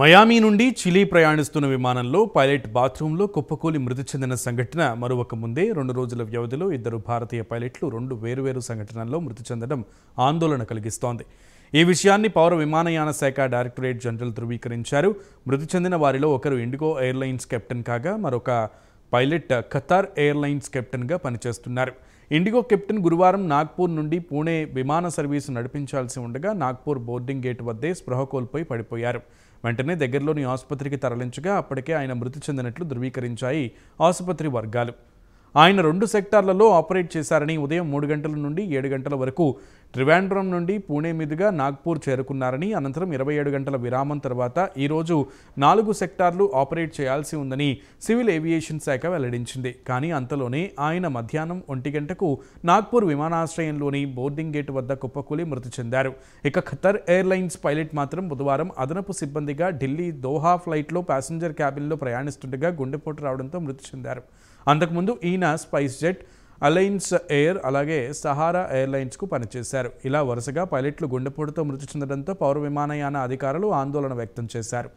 మయామీ నుండి చిలీ ప్రయాణిస్తున్న విమానంలో పైలట్ బాత్రూంలో కుప్పకూలి మృతి చెందిన సంఘటన మరొక ముందే రెండు రోజుల వ్యవధిలో ఇద్దరు భారతీయ పైలట్లు రెండు వేరువేరు సంఘటనల్లో మృతి చెందడం ఆందోళన కలిగిస్తోంది ఈ విషయాన్ని పౌర విమానయాన శాఖ డైరెక్టరేట్ జనరల్ ధృవీకరించారు మృతి చెందిన వారిలో ఒకరు ఇండిగో ఎయిర్లైన్స్ కెప్టెన్ కాగా మరొక పైలట్ ఖతార్ ఎయిర్లైన్స్ కెప్టెన్గా పనిచేస్తున్నారు ఇండిగో కెప్టెన్ గురువారం నాగ్పూర్ నుండి పూణే విమాన సర్వీసు నడిపించాల్సి ఉండగా నాగ్పూర్ బోర్డింగ్ గేట్ వద్దే స్పృహ కోల్పోయి పడిపోయారు వెంటనే దగ్గరలోని ఆసుపత్రికి తరలించగా అప్పటికే ఆయన మృతి చెందినట్లు ధృవీకరించాయి ఆసుపత్రి వర్గాలు ఆయన రెండు సెక్టార్లలో ఆపరేట్ చేశారని ఉదయం మూడు గంటల నుండి ఏడు గంటల వరకు త్రివేండ్రం నుండి పూణే మీదుగా నాగ్పూర్ చేరుకున్నారని అనంతరం ఇరవై ఏడు గంటల విరామం తర్వాత ఈరోజు నాలుగు సెక్టార్లు ఆపరేట్ చేయాల్సి ఉందని సివిల్ ఏవియేషన్ శాఖ వెల్లడించింది కానీ అంతలోనే ఆయన మధ్యాహ్నం ఒంటి గంటకు నాగ్పూర్ విమానాశ్రయంలోని బోర్డింగ్ గేట్ వద్ద కుప్పకూలి మృతి చెందారు ఇక ఖతర్ ఎయిర్లైన్స్ పైలట్ మాత్రం బుధవారం అదనపు సిబ్బందిగా ఢిల్లీ దోహా ఫ్లైట్లో ప్యాసింజర్ క్యాబిన్లో ప్రయాణిస్తుండగా గుండెపోటు రావడంతో మృతి చెందారు అంతకుముందు ఈయన స్పైస్ జెట్ అలైన్స్ ఎయిర్ అలాగే సహారా ఎయిర్లైన్స్కు పనిచేశారు ఇలా వరుసగా పైలట్లు గుండెపోటుతో మృతి చెందడంతో పౌర విమానయాన అధికారులు ఆందోళన వ్యక్తం చేశారు